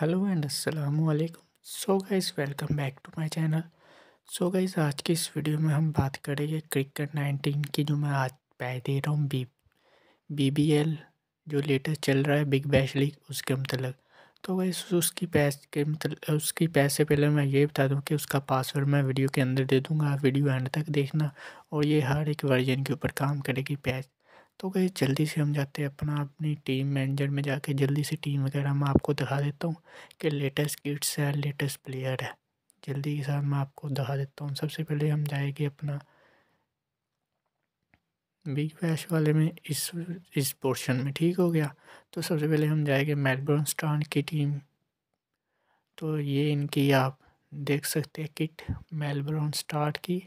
hello and अस्सलाम वालेकुम so guys welcome back to my channel so guys आज की इस वीडियो में हम बात करेंगे क्रिकेट नाइनटीन की जो मैं आज पै दे रहा हूँ बी बीबीएल जो लेटेस्ट चल रहा है बिग बैश लीग उसके मतलब तो गाइस उसकी पैस के मतलब उसकी पैस से पहले मैं ये बता दूं कि उसका पासवर्ड मैं वीडियो के अंदर दे दूंगा वीडियो एंड तक देखना और ये हर एक वर्जन के ऊपर काम करेगी पैस तो गई जल्दी से हम जाते हैं अपना अपनी टीम मैनेजर में जाके जल्दी से टीम वगैरह मैं आपको दिखा देता हूँ कि लेटेस्ट किट्स है लेटेस्ट प्लेयर है जल्दी के साथ मैं आपको दिखा देता हूँ सबसे पहले हम जाएंगे अपना बिग बैश वाले में इस इस पोर्शन में ठीक हो गया तो सबसे पहले हम जाएंगे मेलबर्न स्टॉन की टीम तो ये इनकी आप देख सकते हैं किट मेलबर्न स्टार्ट की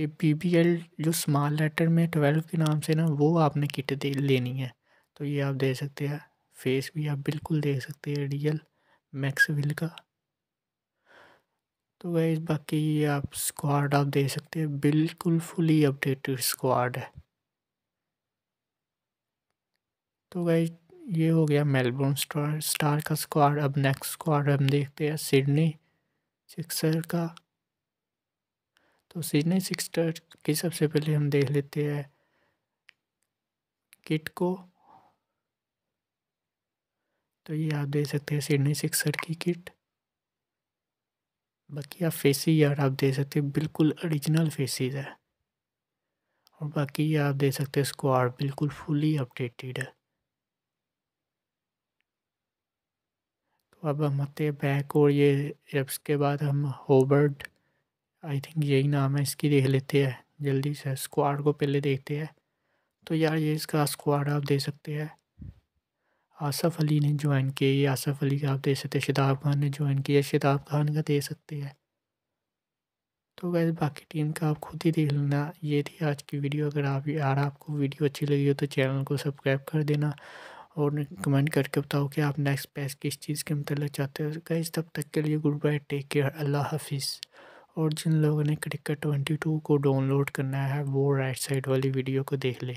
ये पी बी एल जो स्मॉल लेटर में ट्वेल्व के नाम से ना वो आपने किट दे लेनी है तो ये आप दे सकते हैं फेस भी आप बिल्कुल देख सकते हैं रियल मैक्सविल का तो गई बाकी ये आप स्क्वाड आप दे सकते हैं बिल्कुल फुली अपडेटेड स्क्वाड है तो गई ये हो गया मेलबोर्न स्टार स्टार का स्क्वाड अब नेक्स्ट स्क्वाड हम देखते हैं सिडनी सिक्सर का तो सिडनी सिक्सटर की सबसे पहले हम देख लेते हैं किट को तो ये आप देख सकते हैं सिडनी सिक्सर की किट बाकी आप फेसी यार आप दे सकते हैं बिल्कुल ओरिजिनल फेसीज है और बाकी ये आप दे सकते हैं स्क्वाड बिल्कुल फुली अपडेटेड है तो अब हम आते हैं बैक और ये रेप्स इसके बाद हम होबर्ड आई थिंक यही नाम है इसकी देख लेते हैं जल्दी से स्क्वाड को पहले देखते हैं तो यार ये इसका स्क्वाड आप दे सकते हैं आसफ़ अली ने ज्वाइन किया ये आसफ़ अली का आप दे सकते हैं शिताब खान ने ज्वाइन किया शिताब खान का दे सकते हैं तो गैस बाकी टीम का आप खुद ही देख लेना ये थी आज की वीडियो अगर आप यार आपको वीडियो अच्छी लगी हो तो चैनल को सब्सक्राइब कर देना और कमेंट करके बताओ कि आप नेक्स्ट पैस किस चीज़ के मतलब चाहते हो गैस तब तक के लिए गुड बाय टेक केयर अल्लाह हाफिज़ और जिन लोगों ने क्रिकेट ट्वेंटी टू को डाउनलोड करना है वो राइट साइड वाली वीडियो को देख ले